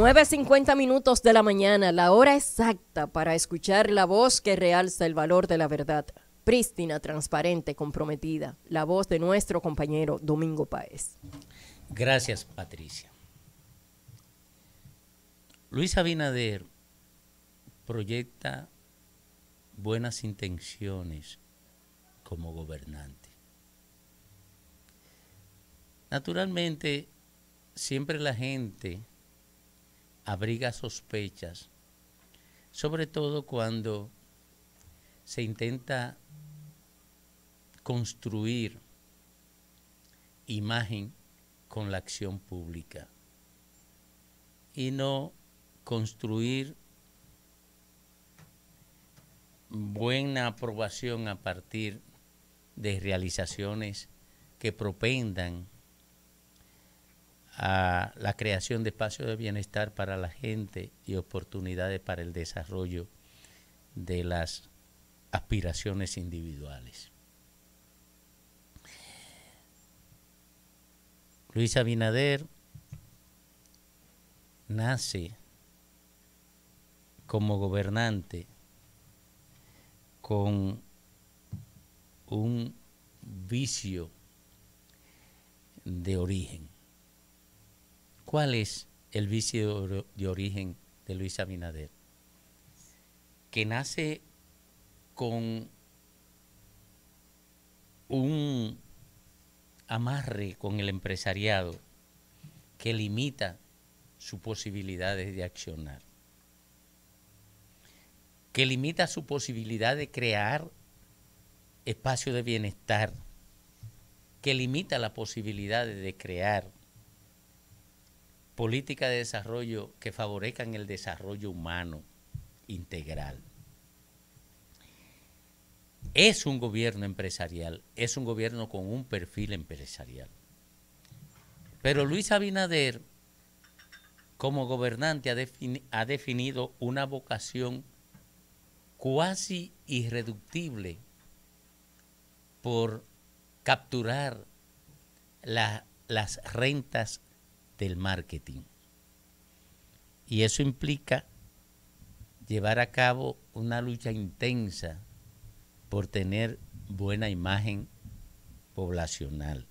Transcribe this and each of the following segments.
9.50 minutos de la mañana, la hora exacta para escuchar la voz que realza el valor de la verdad. Prístina, transparente, comprometida, la voz de nuestro compañero Domingo Páez. Gracias, Patricia. Luis Abinader proyecta buenas intenciones como gobernante. Naturalmente, siempre la gente abriga sospechas, sobre todo cuando se intenta construir imagen con la acción pública y no construir buena aprobación a partir de realizaciones que propendan a la creación de espacios de bienestar para la gente y oportunidades para el desarrollo de las aspiraciones individuales. Luis Abinader nace como gobernante con un vicio de origen ¿Cuál es el vicio de origen de Luis Abinader? Que nace con un amarre con el empresariado que limita sus posibilidades de accionar, que limita su posibilidad de crear espacio de bienestar, que limita la posibilidad de crear Política de desarrollo que favorezcan el desarrollo humano integral. Es un gobierno empresarial, es un gobierno con un perfil empresarial. Pero Luis Abinader, como gobernante, ha, definido una vocación cuasi irreductible por capturar las rentas del marketing. Y eso implica llevar a cabo una lucha intensa por tener buena imagen poblacional,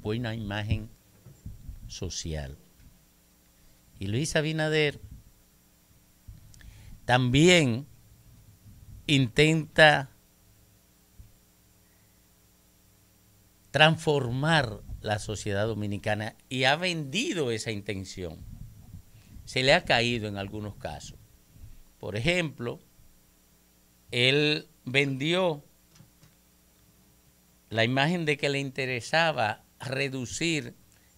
buena imagen social. Y Luis Abinader también intenta transformar la sociedad dominicana y ha vendido esa intención. Se le ha caído en algunos casos. Por ejemplo, él vendió la imagen de que le interesaba reducir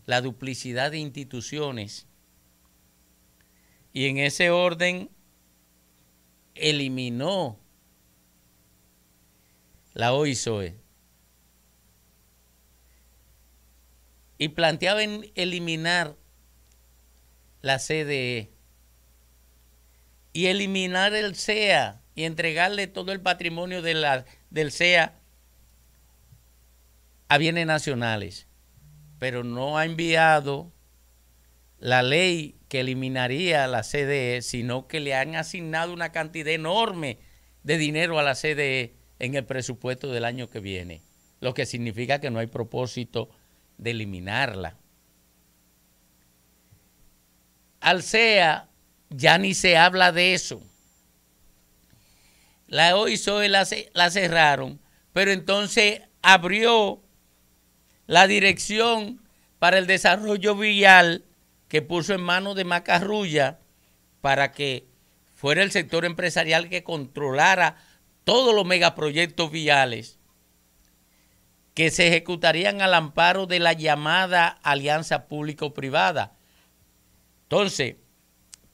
la duplicidad de instituciones y en ese orden eliminó la OISOE y planteaban eliminar la CDE y eliminar el CEA y entregarle todo el patrimonio de la, del CEA a bienes nacionales, pero no ha enviado la ley que eliminaría la CDE, sino que le han asignado una cantidad enorme de dinero a la CDE en el presupuesto del año que viene, lo que significa que no hay propósito de eliminarla. Al ya ni se habla de eso. La OISOE la cerraron, pero entonces abrió la dirección para el desarrollo vial que puso en manos de Macarrulla para que fuera el sector empresarial que controlara todos los megaproyectos viales que se ejecutarían al amparo de la llamada alianza público-privada. Entonces,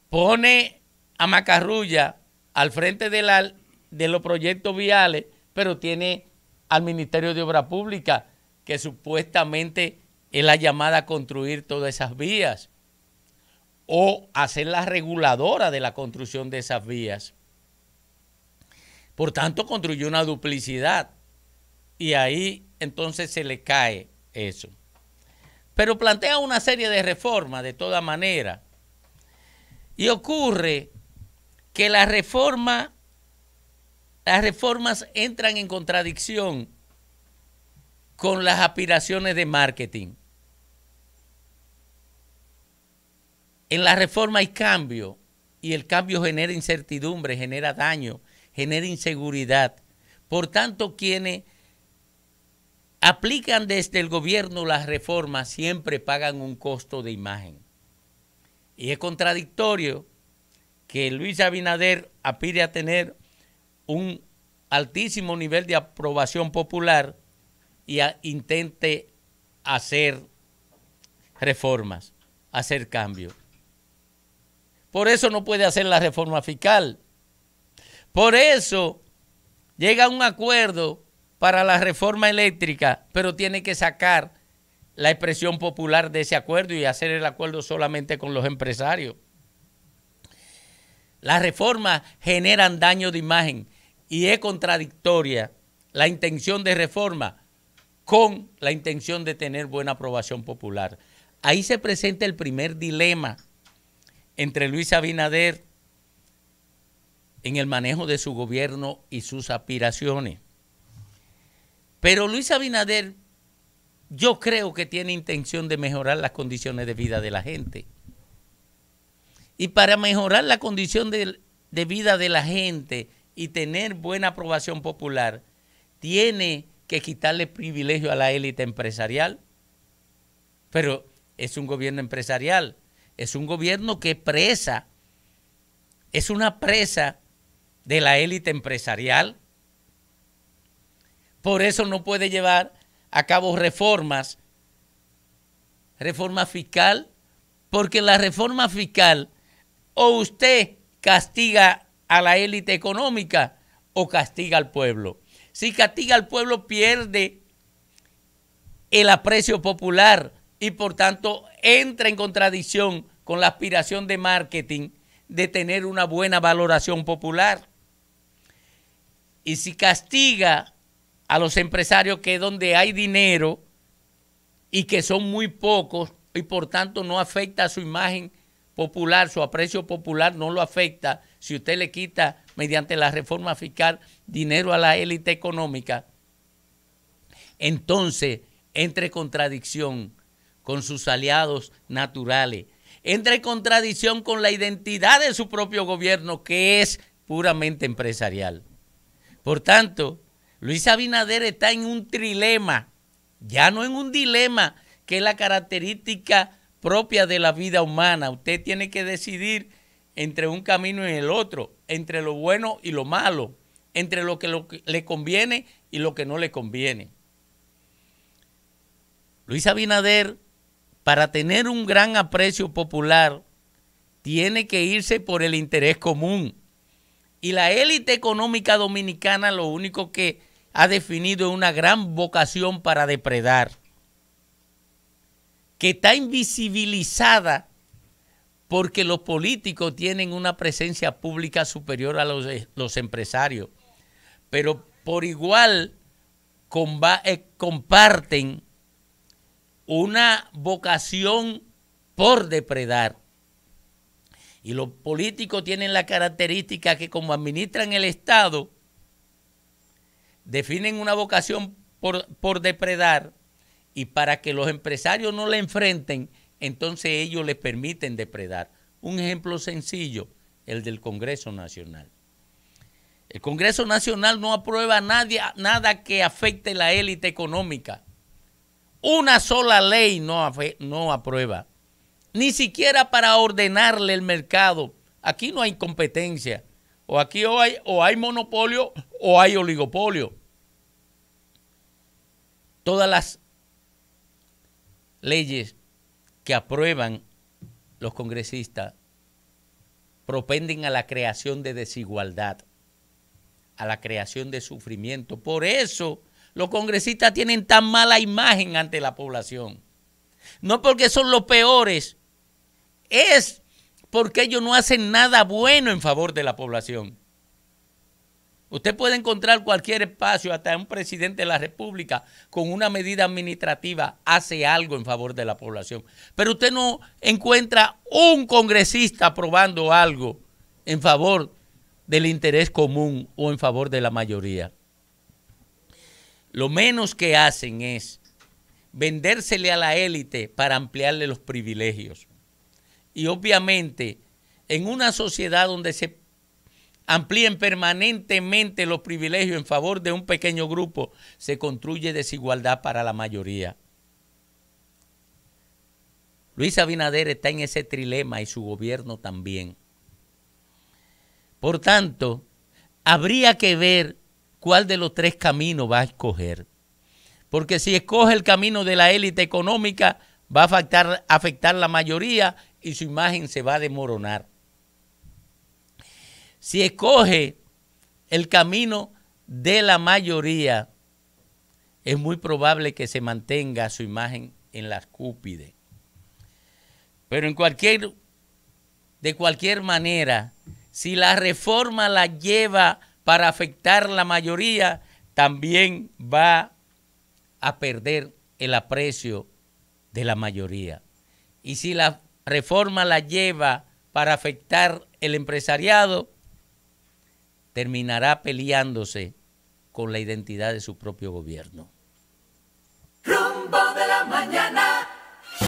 pone a Macarrulla al frente de, la, de los proyectos viales, pero tiene al Ministerio de Obra Pública, que supuestamente es la llamada a construir todas esas vías o hacer la reguladora de la construcción de esas vías. Por tanto, construyó una duplicidad y ahí entonces se le cae eso. Pero plantea una serie de reformas de toda manera. Y ocurre que la reforma, las reformas entran en contradicción con las aspiraciones de marketing. En la reforma hay cambio y el cambio genera incertidumbre, genera daño, genera inseguridad. Por tanto, quienes aplican desde el gobierno las reformas siempre pagan un costo de imagen. Y es contradictorio que Luis Abinader aspire a tener un altísimo nivel de aprobación popular y intente hacer reformas, hacer cambios. Por eso no puede hacer la reforma fiscal. Por eso llega a un acuerdo para la reforma eléctrica, pero tiene que sacar la expresión popular de ese acuerdo y hacer el acuerdo solamente con los empresarios. Las reformas generan daño de imagen y es contradictoria la intención de reforma con la intención de tener buena aprobación popular. Ahí se presenta el primer dilema entre Luis Abinader en el manejo de su gobierno y sus aspiraciones. Pero Luis Abinader, yo creo que tiene intención de mejorar las condiciones de vida de la gente. Y para mejorar la condición de, vida de la gente y tener buena aprobación popular, tiene que quitarle privilegio a la élite empresarial. Pero es un gobierno empresarial, es un gobierno que presa, es una presa de la élite empresarial por eso no puede llevar a cabo reformas, reforma fiscal, porque la reforma fiscal o usted castiga a la élite económica o castiga al pueblo. Si castiga al pueblo pierde el aprecio popular y por tanto entra en contradicción con la aspiración de marketing de tener una buena valoración popular. Y si castiga a los empresarios que donde hay dinero y que son muy pocos y por tanto no afecta a su imagen popular, su aprecio popular no lo afecta si usted le quita mediante la reforma fiscal dinero a la élite económica. Entonces, entre contradicción con sus aliados naturales, entre contradicción con la identidad de su propio gobierno que es puramente empresarial. Por tanto, Luis Abinader está en un trilema, ya no en un dilema, que es la característica propia de la vida humana. Usted tiene que decidir entre un camino y el otro, entre lo bueno y lo malo, entre lo que, le conviene y lo que no le conviene. Luis Abinader, para tener un gran aprecio popular, tiene que irse por el interés común. Y la élite económica dominicana lo único que ha definido una gran vocación para depredar, que está invisibilizada porque los políticos tienen una presencia pública superior a los, eh, empresarios, pero por igual eh, comparten una vocación por depredar. Y los políticos tienen la característica que como administran el Estado, definen una vocación por, depredar y para que los empresarios no la enfrenten, entonces ellos les permiten depredar. Un ejemplo sencillo, el del Congreso Nacional. El Congreso Nacional no aprueba nada que afecte la élite económica. Una sola ley no, aprueba. Ni siquiera para ordenarle el mercado. Aquí no hay competencia. O aquí o hay monopolio o hay oligopolio todas las leyes que aprueban los congresistas propenden a la creación de desigualdad, a la creación de sufrimiento. Por eso los congresistas tienen tan mala imagen ante la población. No porque son los peores, es porque ellos no hacen nada bueno en favor de la población. Usted puede encontrar cualquier espacio, hasta un presidente de la República, con una medida administrativa, hace algo en favor de la población. Pero usted no encuentra un congresista aprobando algo en favor del interés común o en favor de la mayoría. Lo menos que hacen es vendérsele a la élite para ampliarle los privilegios. Y obviamente, en una sociedad donde se amplíen permanentemente los privilegios en favor de un pequeño grupo, se construye desigualdad para la mayoría. Luis Abinader está en ese trilema y su gobierno también. Por tanto, habría que ver cuál de los tres caminos va a escoger. Porque si escoge el camino de la élite económica, va a afectar, afectar la mayoría y su imagen se va a demoronar si escoge el camino de la mayoría, es muy probable que se mantenga su imagen en la cúpide. Pero en cualquier, de cualquier manera, si la reforma la lleva para afectar la mayoría, también va a perder el aprecio de la mayoría. Y si la reforma la lleva para afectar el empresariado, terminará peleándose con la identidad de su propio gobierno.